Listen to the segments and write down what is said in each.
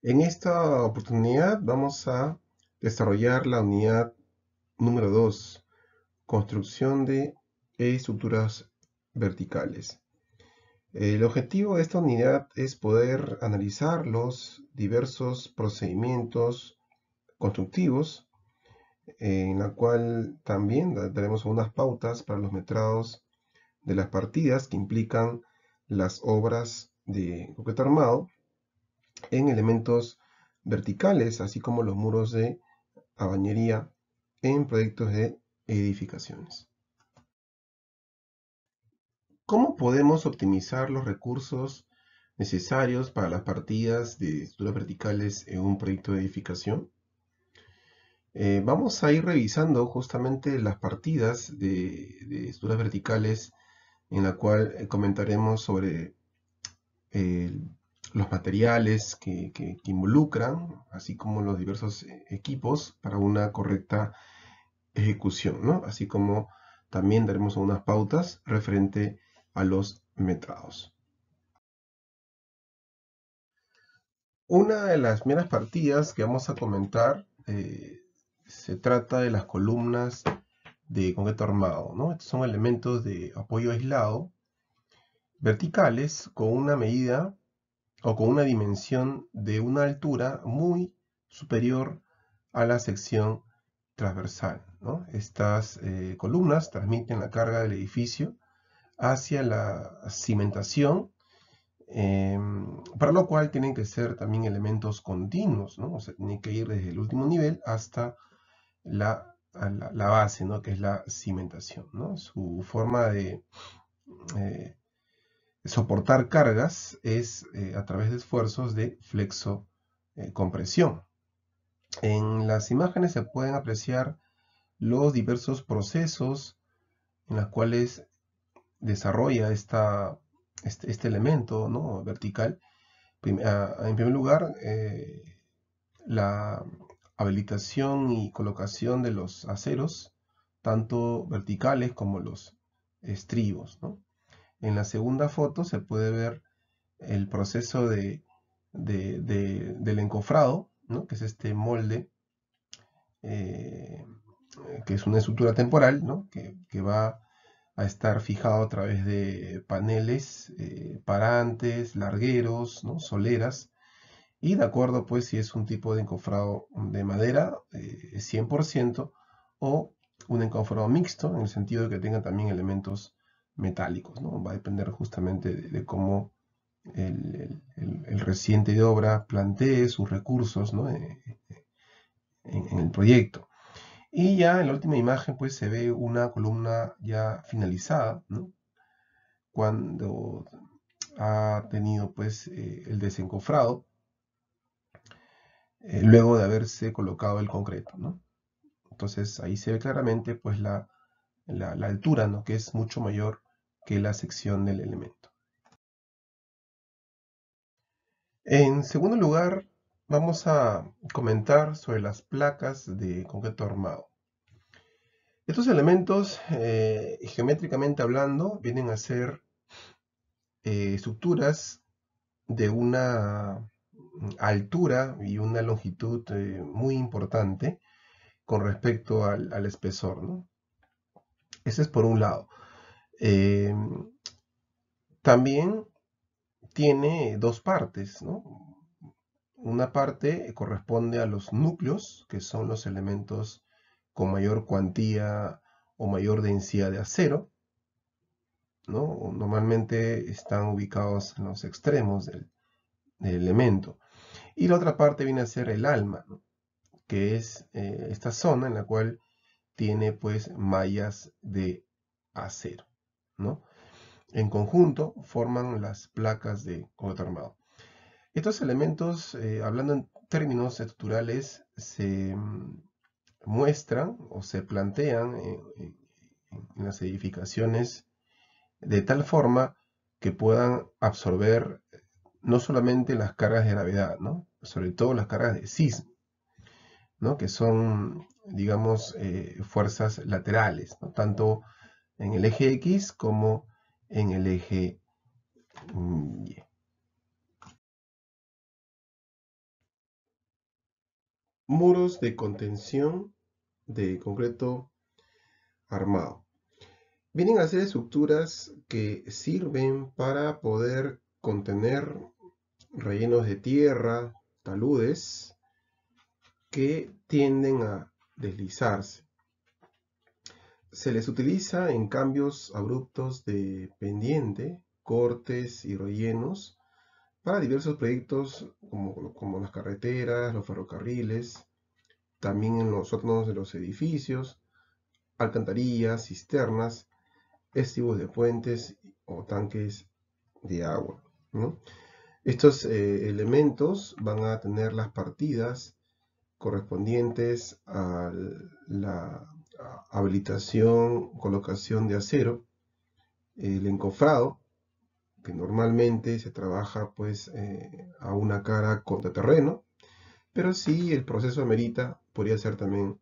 En esta oportunidad vamos a desarrollar la unidad número 2, construcción de estructuras verticales. El objetivo de esta unidad es poder analizar los diversos procedimientos constructivos, en la cual también daremos unas pautas para los metrados de las partidas que implican las obras de concreto armado, en elementos verticales, así como los muros de abañería en proyectos de edificaciones. ¿Cómo podemos optimizar los recursos necesarios para las partidas de estructuras verticales en un proyecto de edificación? Eh, vamos a ir revisando justamente las partidas de, de estructuras verticales en la cual eh, comentaremos sobre el los materiales que, involucran, así como los diversos eh, equipos para una correcta ejecución, Así como también daremos unas pautas referente a los metrados. Una de las primeras partidas que vamos a comentar eh, se trata de las columnas de concreto armado, ¿no? Estos son elementos de apoyo aislado verticales con una medida o con una dimensión de una altura muy superior a la sección transversal. Estas eh, columnas transmiten la carga del edificio hacia la cimentación, em, para lo cual tienen que ser también elementos continuos, ¿no? o sea, tienen que ir desde el último nivel hasta la, base, que es la cimentación. Su forma de... Eh, soportar cargas es eh, a través de esfuerzos de flexo-compresión. Eh, en las imágenes se pueden apreciar los diversos procesos en los cuales desarrolla este, este, elemento ¿no? vertical. Ah, en primer lugar, eh, la habilitación y colocación de los aceros, tanto verticales como los estribos. ¿no? En la segunda foto se puede ver el proceso del encofrado, que es este molde, eh, que es una estructura temporal, que, va a estar fijado a través de paneles, eh, parantes, largueros, ¿no? soleras, y de acuerdo pues si es un tipo de encofrado de madera, 100%, eh, o un encofrado mixto, en el sentido de que tenga también elementos metálicos. ¿no? Va a depender justamente de, cómo el, reciente de obra plantee sus recursos eh, eh, en, el proyecto. Y ya en la última imagen pues se ve una columna ya finalizada, cuando ha tenido pues eh, el desencofrado, luego de haberse colocado el concreto. Entonces ahí se ve claramente pues la, altura, ¿no? que es mucho mayor que la sección del elemento. En segundo lugar, vamos a comentar sobre las placas de concreto armado. Estos elementos, eh, geométricamente hablando, vienen a ser eh, estructuras de una mm, altura y una longitud eh, muy importante con respecto al, espesor. Ese es por un lado. Eh, también tiene dos partes, ¿no? Una parte corresponde a los núcleos, que son los elementos con mayor cuantía o mayor densidad de acero, ¿no? Normalmente están ubicados en los extremos del, elemento. Y la otra parte viene a ser el alma, que es eh, esta zona en la cual tiene pues mallas de acero. ¿no? En conjunto forman las placas de coto armado. Estos elementos, eh, hablando en términos estructurales, se mm, muestran o se plantean en, las edificaciones de tal forma que puedan absorber eh, no solamente las cargas de gravedad, ¿no? sobre todo las cargas de sismo, ¿no? que son, digamos, eh, fuerzas laterales, ¿no? tanto en el eje X como en el eje mm, Y. Muros de contención de concreto armado. Vienen a ser estructuras que sirven para poder contener rellenos de tierra, taludes, que tienden a deslizarse. Se les utiliza en cambios abruptos de pendiente, cortes y rellenos para diversos proyectos como, como las carreteras, los ferrocarriles, también en los sótanos de los edificios, alcantarillas, cisternas, estibos de puentes o tanques de agua. Estos eh, elementos van a tener las partidas correspondientes a la habilitación, colocación de acero, el encofrado, que normalmente se trabaja pues eh, a una cara contra terreno, pero si el proceso amerita, podría ser también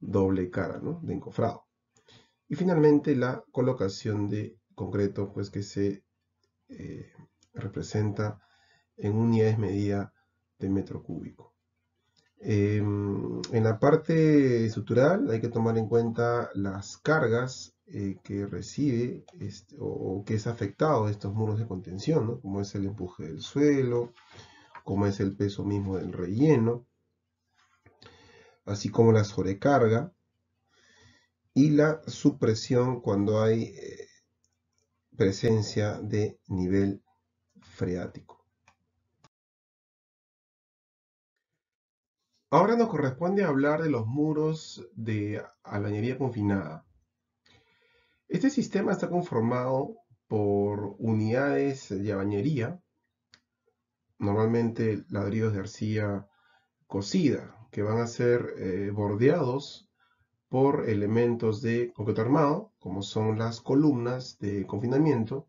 doble cara ¿no? de encofrado. Y finalmente la colocación de concreto, pues que se eh, representa en unidades medida de metro cúbico. Em, en la parte estructural hay que tomar en cuenta las cargas eh, que recibe este, o, que es afectado estos muros de contención, como es el empuje del suelo, como es el peso mismo del relleno, así como la sobrecarga y la supresión cuando hay eh, presencia de nivel freático. Ahora nos corresponde hablar de los muros de albañería confinada. Este sistema está conformado por unidades de albañería, normalmente ladrillos de arcilla cocida, que van a ser eh, bordeados por elementos de concreto armado, como son las columnas de confinamiento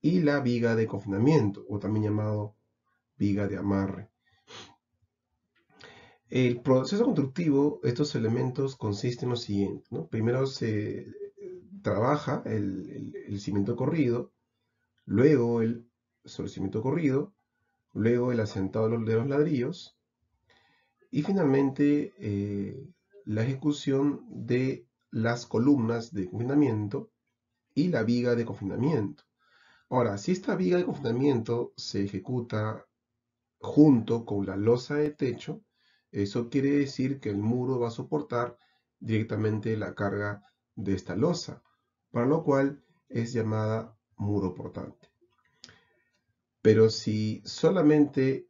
y la viga de confinamiento, o también llamado viga de amarre. El proceso constructivo, estos elementos consisten en lo siguiente. Primero se eh, trabaja el, cimiento corrido, luego el sobrecimiento corrido, luego el asentado de los, ladrillos y finalmente eh, la ejecución de las columnas de confinamiento y la viga de confinamiento. Ahora, si esta viga de confinamiento se ejecuta junto con la losa de techo, eso quiere decir que el muro va a soportar directamente la carga de esta losa, para lo cual es llamada muro portante. Pero si solamente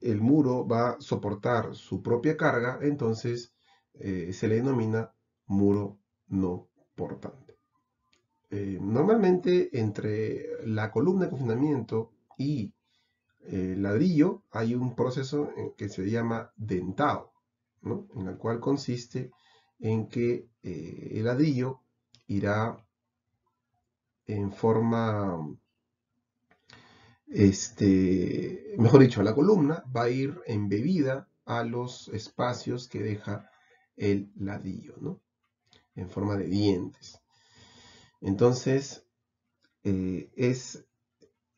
el muro va a soportar su propia carga, entonces eh, se le denomina muro no portante. Eh, normalmente entre la columna de confinamiento y el eh, ladrillo hay un proceso que se llama dentado, en el cual consiste en que eh, el ladrillo irá en forma, este, mejor dicho, la columna va a ir embebida a los espacios que deja el ladrillo, en forma de dientes. Entonces, eh, es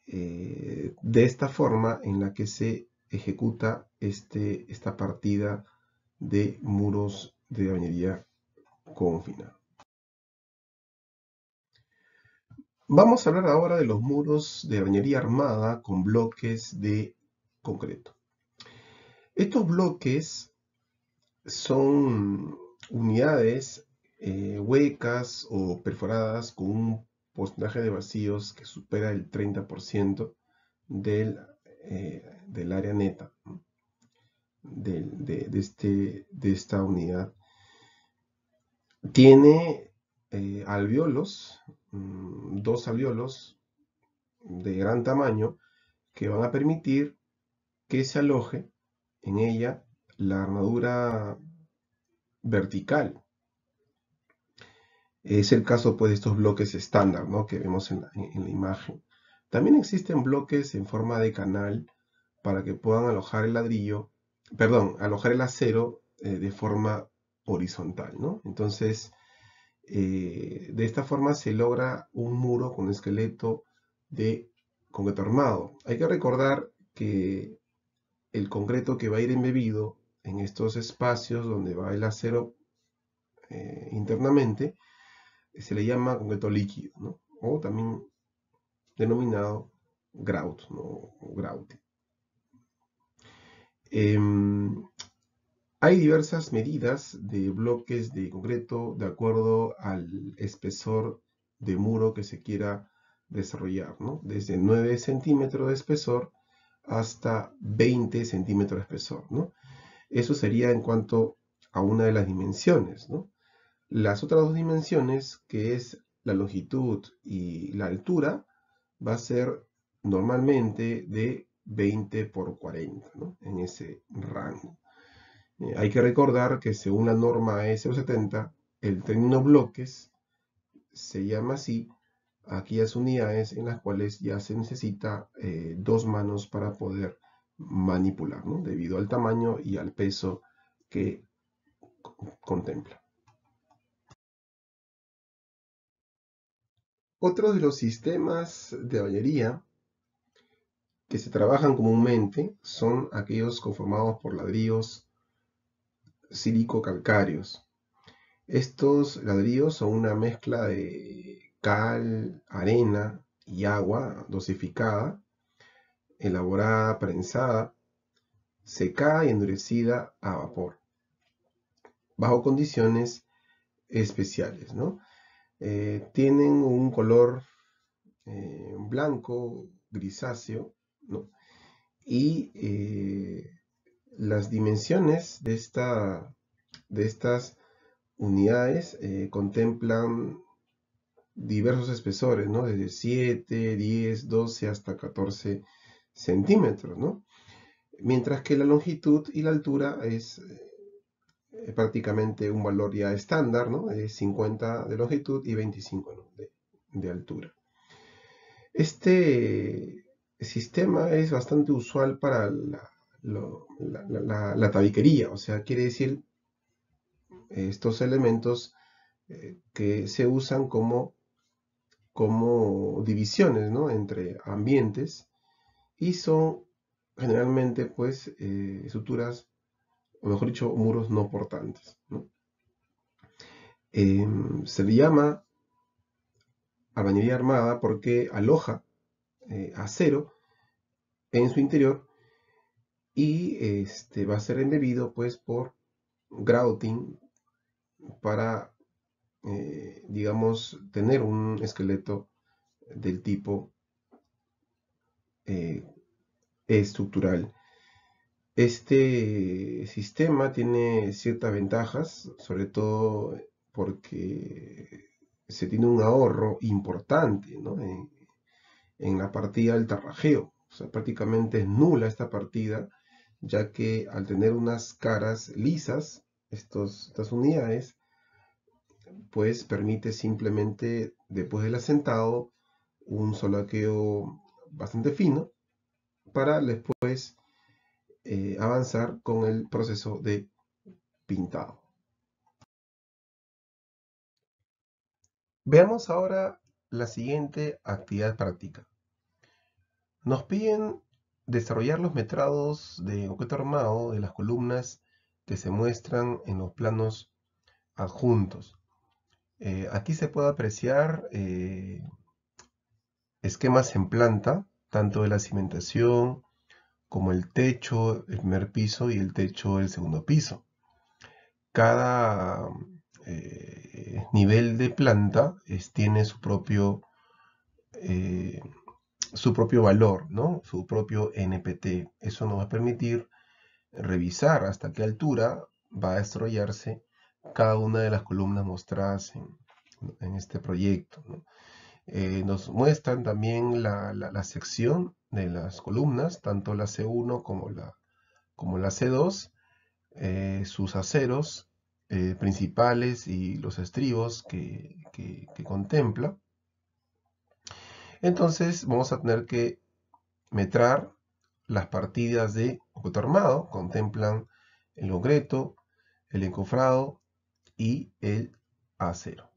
eh, de esta forma en la que se ejecuta este, esta partida de muros de bañería confinada. Vamos a hablar ahora de los muros de bañería armada con bloques de concreto. Estos bloques son unidades eh, huecas o perforadas con un porcentaje de vacíos que supera el 30% del, eh, del, área neta de, este, de, esta unidad. Tiene eh, alveolos, mm, dos alveolos de gran tamaño que van a permitir que se aloje en ella la armadura vertical es el caso pues, de estos bloques estándar ¿no? que vemos en la, imagen. También existen bloques en forma de canal para que puedan alojar el ladrillo, perdón, alojar el acero eh, de forma horizontal, Entonces, eh, de esta forma se logra un muro con esqueleto de concreto armado. Hay que recordar que el concreto que va a ir embebido en estos espacios donde va el acero eh, internamente se le llama concreto líquido, ¿no? o también denominado grout, ¿no? o em, hay diversas medidas de bloques de concreto de acuerdo al espesor de muro que se quiera desarrollar, ¿no? Desde 9 centímetros de espesor hasta 20 centímetros de espesor, ¿no? Eso sería en cuanto a una de las dimensiones, ¿no? Las otras dos dimensiones, que es la longitud y la altura, va a ser normalmente de 20 por 40, ¿no? en ese rango. Eh, hay que recordar que según la norma e SO70, el término bloques se llama así aquellas unidades en las cuales ya se necesita eh, dos manos para poder manipular, ¿no? debido al tamaño y al peso que contempla. Otros de los sistemas de bañería que se trabajan comúnmente son aquellos conformados por ladrillos silico calcáreos Estos ladrillos son una mezcla de cal, arena y agua dosificada, elaborada prensada, secada y endurecida a vapor, bajo condiciones especiales. ¿no? Eh, tienen un color eh, blanco, grisáceo, Y eh, las dimensiones de, estas unidades contemplan diversos espesores, Desde 7, 10, 12 hasta 14 centímetros, Mientras que la longitud y la altura es eh, prácticamente un valor ya estándar, ¿no? 50 de longitud y 25 de, altura. Este sistema es bastante usual para la, tabiquería, o sea, quiere decir estos elementos eh, que se usan como, como divisiones ¿no? entre ambientes y son generalmente pues eh, estructuras o mejor dicho, muros no portantes. Em, se le llama albañería armada porque aloja eh, acero en su interior y este, va a ser embebido pues, por grouting para, eh, digamos, tener un esqueleto del tipo eh, estructural este sistema tiene ciertas ventajas, sobre todo porque se tiene un ahorro importante en, la partida del tarrajeo. O sea, prácticamente es nula esta partida, ya que al tener unas caras lisas, estas unidades, pues permite simplemente, después del asentado, un solaqueo bastante fino, para después eh, avanzar con el proceso de pintado. Veamos ahora la siguiente actividad práctica. Nos piden desarrollar los metrados de objeto armado de las columnas que se muestran en los planos adjuntos. Eh, aquí se puede apreciar eh, esquemas en planta, tanto de la cimentación, como el techo, el primer piso y el techo del segundo piso. Cada eh, nivel de planta tiene su propio, eh, su propio valor, ¿no? su propio NPT. Eso nos va a permitir revisar hasta qué altura va a desarrollarse cada una de las columnas mostradas en, este proyecto. Eh, nos muestran también la, sección de las columnas, tanto la C1 como la, como la C2, eh, sus aceros eh, principales y los estribos que, contempla. Entonces vamos a tener que metrar las partidas de objeto armado, contemplan el ogreto, el encofrado y el acero.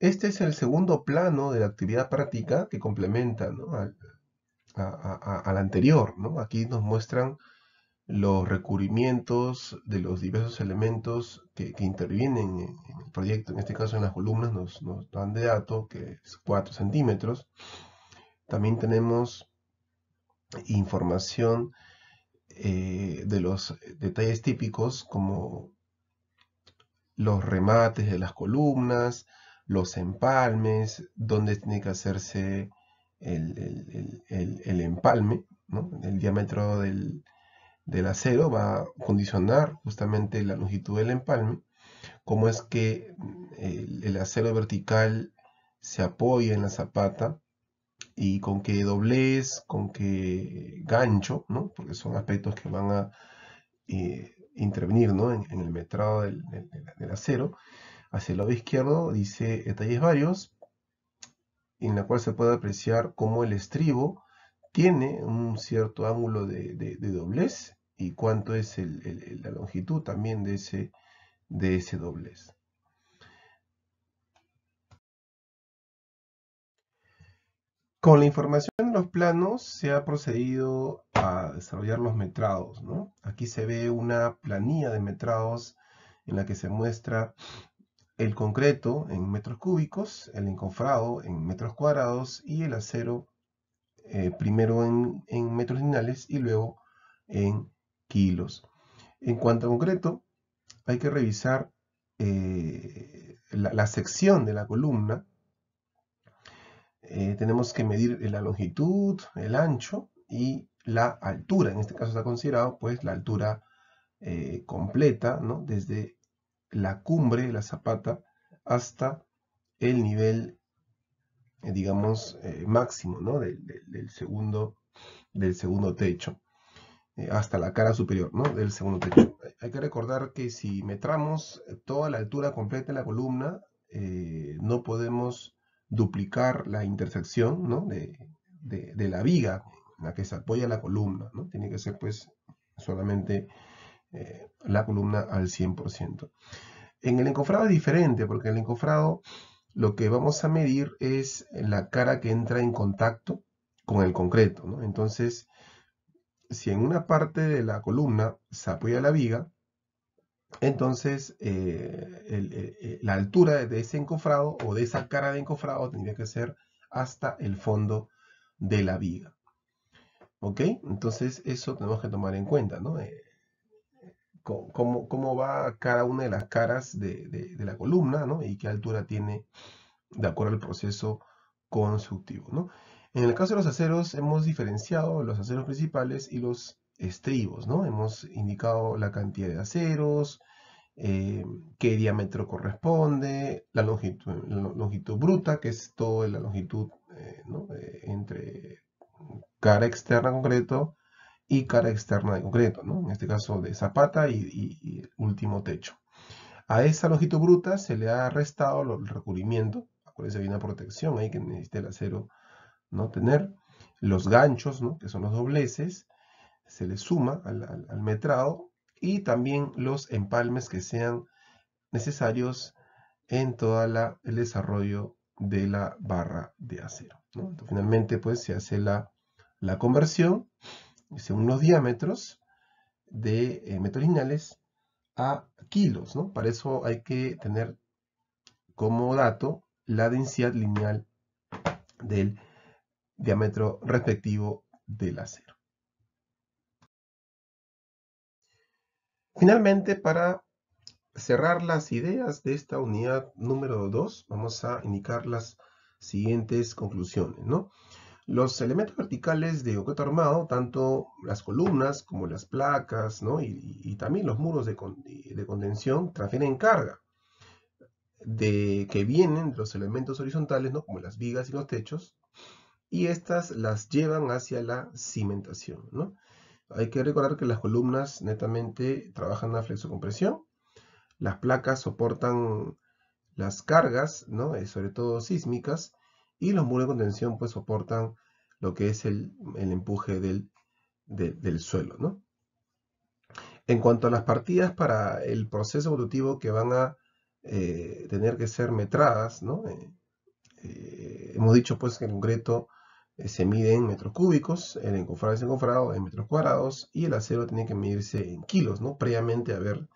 Este es el segundo plano de la actividad práctica que complementa al, anterior. Aquí nos muestran los recubrimientos de los diversos elementos que, intervienen en, el proyecto. En este caso en las columnas nos, dan de dato que es 4 centímetros. También tenemos información eh, de los detalles típicos como los remates de las columnas, los empalmes, dónde tiene que hacerse el, empalme, el diámetro del, acero va a condicionar justamente la longitud del empalme, cómo es que el, acero vertical se apoya en la zapata y con qué doblez, con qué gancho, ¿no? porque son aspectos que van a eh, intervenir en, el metrado del acero Hacia el lado izquierdo dice detalles eh, varios, en la cual se puede apreciar cómo el estribo tiene un cierto ángulo de, doblez y cuánto es la longitud también de ese, doblez. Con la información de los planos se ha procedido a desarrollar los metrados. Aquí se ve una planilla de metrados en la que se muestra el concreto en metros cúbicos, el encofrado en metros cuadrados y el acero eh, primero en, metros lineales y luego en kilos. En cuanto a concreto, hay que revisar eh, la, sección de la columna. Eh, tenemos que medir la longitud, el ancho y la altura. En este caso está considerado pues la altura completa, ¿no? Desde la cumbre de la zapata hasta el nivel, eh, digamos, eh, máximo ¿no? del, segundo, del segundo techo, eh, hasta la cara superior ¿no? del segundo techo. Hay que recordar que si metramos toda la altura completa de la columna, no podemos duplicar la intersección ¿no? de, de, la viga en la que se apoya la columna. ¿no? Tiene que ser pues solamente eh, la columna al 100%. En el encofrado es diferente, porque en el encofrado lo que vamos a medir es la cara que entra en contacto con el concreto. ¿no? Entonces, si en una parte de la columna se apoya la viga, entonces eh, eh, la altura de ese encofrado o de esa cara de encofrado tendría que ser hasta el fondo de la viga. ¿Ok? Entonces eso tenemos que tomar en cuenta, ¿no? cómo, va cada una de las caras de, la columna, Y qué altura tiene de acuerdo al proceso constructivo, En el caso de los aceros, hemos diferenciado los aceros principales y los estribos, ¿no? Hemos indicado la cantidad de aceros, eh, qué diámetro corresponde, la longitud, bruta, que es toda la longitud eh, eh, entre cara externa concreto y cara externa de concreto, ¿no? en este caso de zapata y, último techo. A esa longitud bruta se le ha restado el recubrimiento, acuérdense, hay una protección ahí que necesita el acero no tener, los ganchos, ¿no? que son los dobleces, se le suma al, metrado y también los empalmes que sean necesarios en todo el desarrollo de la barra de acero. ¿no? finalmente, pues se hace la, la conversión según los diámetros de eh, lineales, a kilos, ¿no? Para eso hay que tener como dato la densidad lineal del diámetro respectivo del acero. Finalmente, para cerrar las ideas de esta unidad número 2, vamos a indicar las siguientes conclusiones, ¿no? Los elementos verticales de objeto armado, tanto las columnas como las placas y, también los muros de, contención, transfieren carga de que vienen los elementos horizontales, como las vigas y los techos, y estas las llevan hacia la cimentación. Hay que recordar que las columnas netamente trabajan a flexocompresión, las placas soportan las cargas, eh, sobre todo sísmicas, y los muros de contención pues soportan lo que es el, empuje del, suelo. En cuanto a las partidas para el proceso evolutivo que van a eh, tener que ser metradas, eh, eh, hemos dicho pues que en concreto se mide en metros cúbicos, el encofrado es encofrado en metros cuadrados y el acero tiene que medirse en kilos, ¿no? previamente haber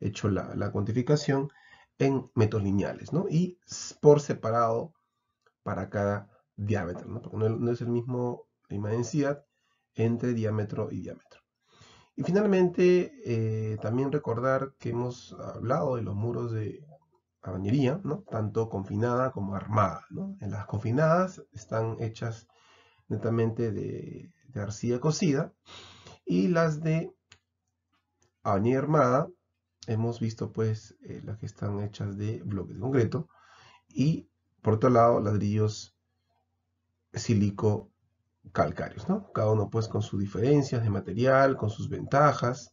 hecho la, cuantificación en metros lineales y por separado para cada diámetro, ¿no? porque no, es el mismo, la misma densidad entre diámetro y diámetro. Y finalmente, eh, también recordar que hemos hablado de los muros de abañería ¿no? tanto confinada como armada. En las confinadas están hechas netamente de, arcilla cocida y las de caballería armada hemos visto pues eh, las que están hechas de bloques de concreto y por otro lado, ladrillos silico calcáreos, ¿no? Cada uno pues con sus diferencias de material, con sus ventajas.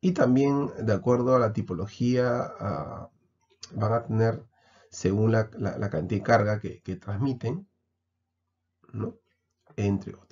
Y también de acuerdo a la tipología van a tener según la, cantidad de carga que, que transmiten, ¿no? Entre otros.